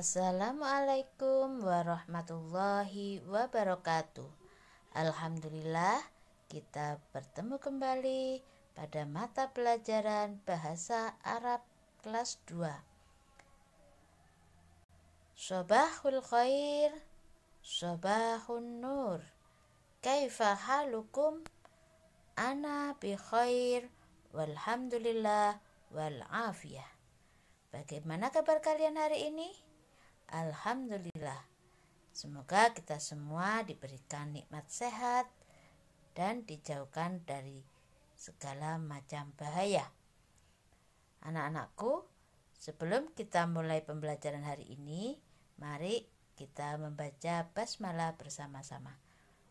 Assalamualaikum warahmatullahi wabarakatuh. Alhamdulillah, kita bertemu kembali pada mata pelajaran Bahasa Arab kelas 2. Sobahul khair, sobahun nur. Kaifa halukum? Ana bi khair walhamdulillah walafiyah. Bagaimana kabar kalian hari ini? Alhamdulillah. Semoga kita semua diberikan nikmat sehat dan dijauhkan dari segala macam bahaya. Anak-anakku, sebelum kita mulai pembelajaran hari ini, mari kita membaca basmalah bersama-sama.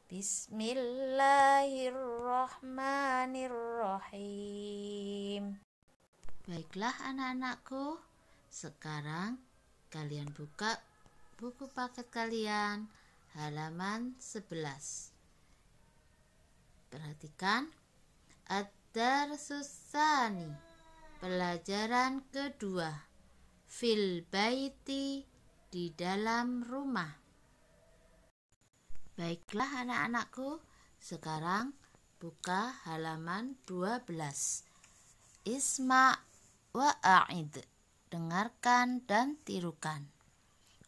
Bismillahirrahmanirrahim. Baiklah anak-anakku, sekarang Kalian buka buku paket kalian halaman 11. Perhatikan ada Susani Pelajaran kedua Fil baiti di dalam rumah Baiklah anak-anakku Sekarang buka halaman 12 Isma' wa'a'id dengarkan dan tirukan.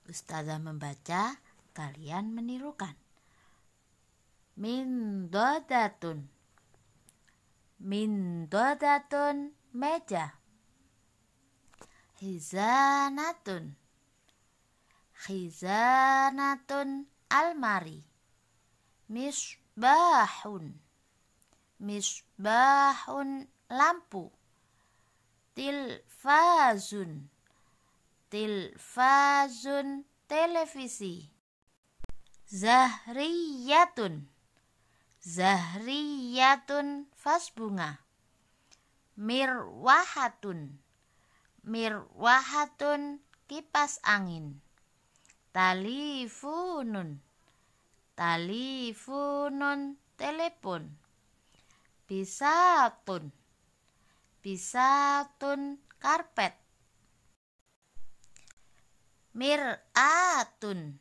Ustazah membaca, kalian menirukan. Min Mindodatun Min meja. Hizanatun. Hizanatun almari. Misbahun. Misbahun lampu tilfazun tilfazun televisi zahriyatun zahriyatun vas bunga mirwahatun mirwahatun kipas angin talifunun talifunun telepon bisatun bisa tun karpet. Mir'atun.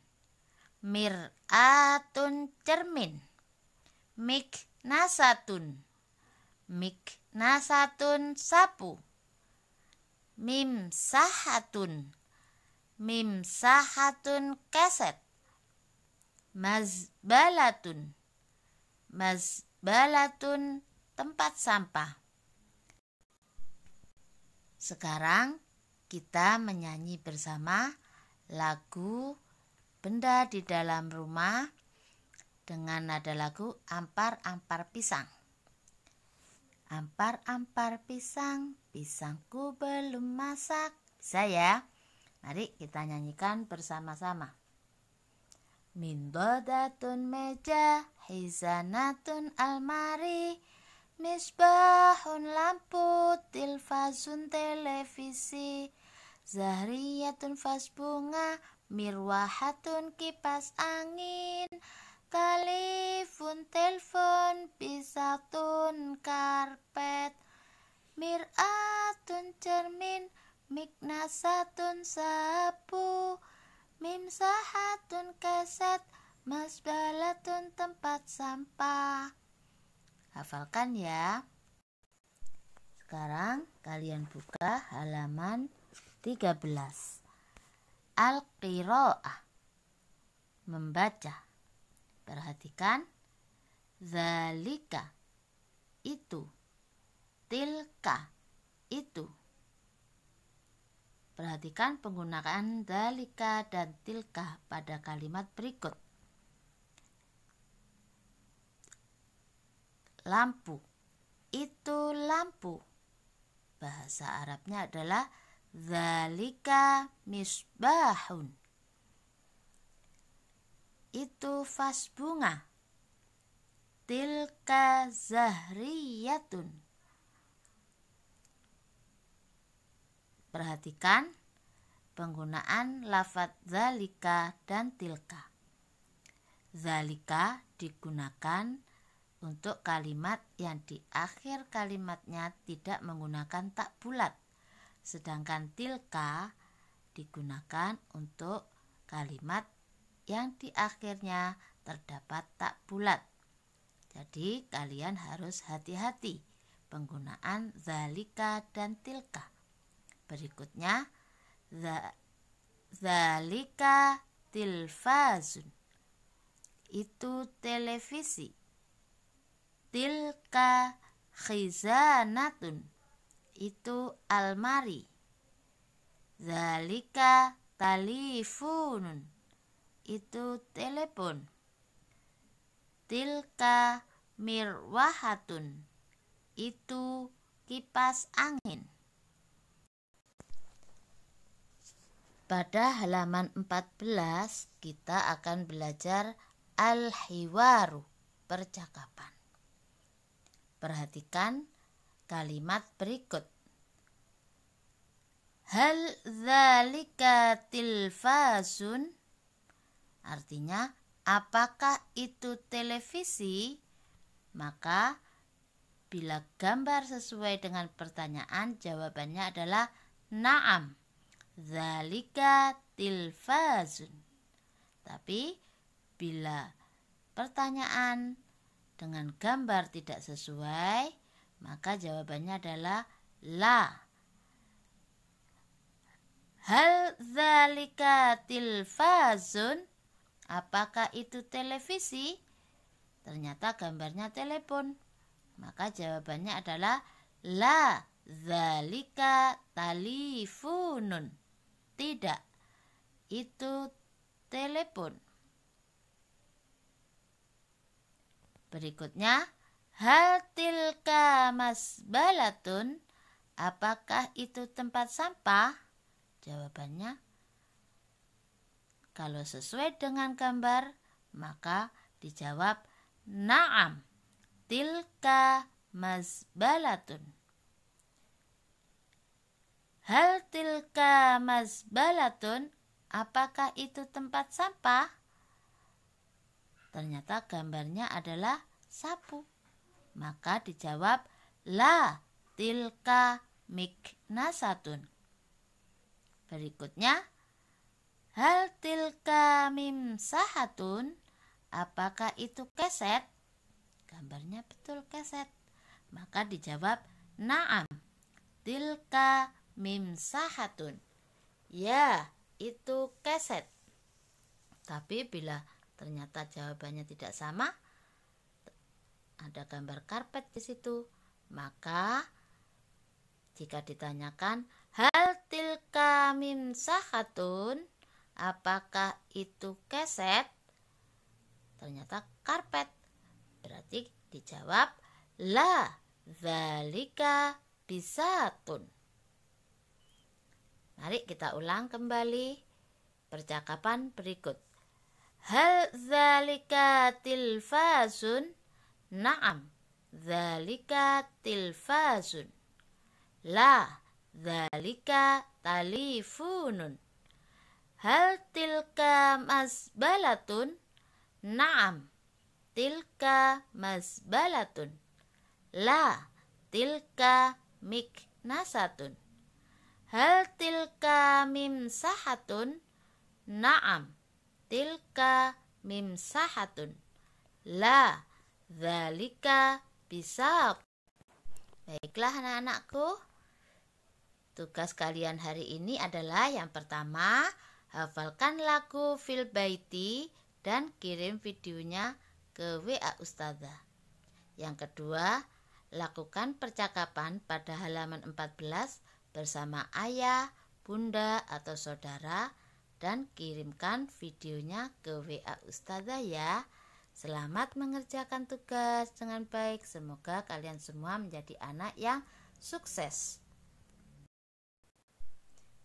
Mir'atun cermin. Miknasatun. Miknasatun sapu. Mim Mimsahatun. Mimsahatun keset. Mazbalatun. Mazbalatun tempat sampah. Sekarang kita menyanyi bersama lagu Benda di dalam rumah dengan nada lagu Ampar-ampar pisang. Ampar-ampar pisang, pisangku belum masak. Saya, Mari kita nyanyikan bersama-sama. Min datun meja, hizanatun almari, Misbahun lampu tilfazun televisi Zahriyatun fas bunga Mirwahatun kipas angin Kalifun telpon Pisatun karpet Miratun cermin Miknasatun sapu Mimsahatun keset Masbalatun tempat sampah Hafalkan ya. Sekarang kalian buka halaman 13. Al-qiraah. Membaca. Perhatikan. Zalika. Itu. Tilka. Itu. Perhatikan penggunaan zalika dan tilka pada kalimat berikut. lampu. Itu lampu. Bahasa Arabnya adalah zalika misbahun. Itu vas bunga. Tilka zahriyatun. Perhatikan penggunaan lafat zalika dan tilka. Zalika digunakan untuk kalimat yang di akhir kalimatnya tidak menggunakan tak bulat. Sedangkan tilka digunakan untuk kalimat yang di akhirnya terdapat tak bulat. Jadi kalian harus hati-hati penggunaan zalika dan tilka. Berikutnya zalika tilfazun. Itu televisi tilka khizanatun itu almari zalika talifunun itu telepon tilka mirwahatun itu kipas angin Pada halaman 14 kita akan belajar al-hiwaru, percakapan. Perhatikan kalimat berikut. Hal zalika tilfasun artinya apakah itu televisi? Maka bila gambar sesuai dengan pertanyaan jawabannya adalah na'am. Zalika tilfazun. Tapi bila pertanyaan dengan gambar tidak sesuai, maka jawabannya adalah la. Hal zalika tilfazun? Apakah itu televisi? Ternyata gambarnya telepon. Maka jawabannya adalah la zalika talifunun. Tidak, itu telepon. Berikutnya, Hatilka masbalatun Apakah itu tempat sampah? Jawabannya, kalau sesuai dengan gambar, maka dijawab naam. Tilka masbalatun. Hal tilka masbalatun? Apakah itu tempat sampah? Ternyata gambarnya adalah sapu. Maka dijawab la tilka miknasatun. Berikutnya hal tilka mimsahatun. Apakah itu keset? Gambarnya betul keset. Maka dijawab naam. Tilka mimsahatun. Ya, itu keset. Tapi bila Ternyata jawabannya tidak sama. Ada gambar karpet di situ. Maka jika ditanyakan hal tilka sahatun, apakah itu keset? Ternyata karpet. Berarti dijawab la zalika bisatun. Mari kita ulang kembali percakapan berikut. Hal zalika tilfazun? Naam, zalika tilfazun. La, zalika talifunun. Hal tilka masbalatun? Naam, tilka masbalatun. La, tilka miknasatun. Hal tilka mimsahatun? Naam, Tilka mimsahatun. La, zalika bisab. Baiklah anak-anakku. Tugas kalian hari ini adalah yang pertama, hafalkan lagu Fil Baiti dan kirim videonya ke WA Ustazah. Yang kedua, lakukan percakapan pada halaman 14 bersama ayah, bunda, atau saudara dan kirimkan videonya ke WA Ustazah ya. Selamat mengerjakan tugas dengan baik. Semoga kalian semua menjadi anak yang sukses.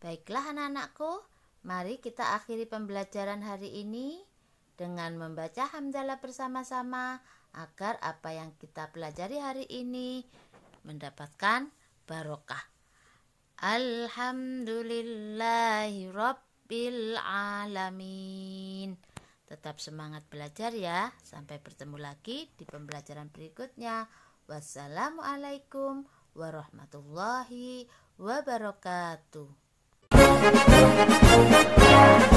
Baiklah anak-anakku, mari kita akhiri pembelajaran hari ini dengan membaca hamdalah bersama-sama agar apa yang kita pelajari hari ini mendapatkan barokah. Alhamdulillahi rabbil alamin. Tetap semangat belajar ya. Sampai bertemu lagi di pembelajaran berikutnya. Wassalamualaikum warahmatullahi wabarakatuh.